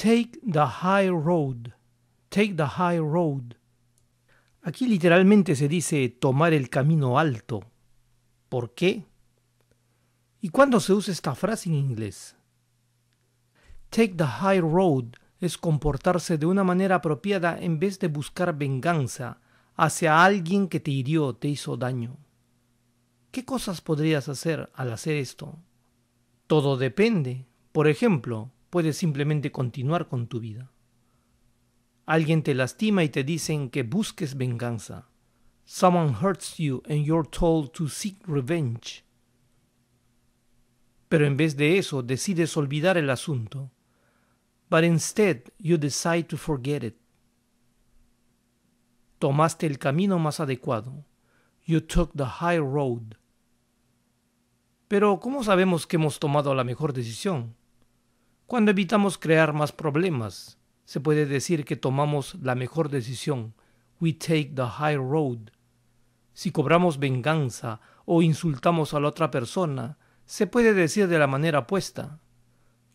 Take the high road. Take the high road. Aquí literalmente se dice tomar el camino alto. ¿Por qué? ¿Y cuándo se usa esta frase en inglés? Take the high road es comportarse de una manera apropiada en vez de buscar venganza hacia alguien que te hirió, te hizo daño. ¿Qué cosas podrías hacer al hacer esto? Todo depende. Por ejemplo, puedes simplemente continuar con tu vida. Alguien te lastima y te dicen que busques venganza. Someone hurts you and you're told to seek revenge. Pero en vez de eso decides olvidar el asunto. But instead you decide to forget it. Tomaste el camino más adecuado. You took the high road. Pero ¿cómo sabemos que hemos tomado la mejor decisión? Cuando evitamos crear más problemas, se puede decir que tomamos la mejor decisión. We take the high road. Si cobramos venganza o insultamos a la otra persona, se puede decir de la manera opuesta.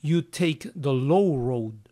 You take the low road.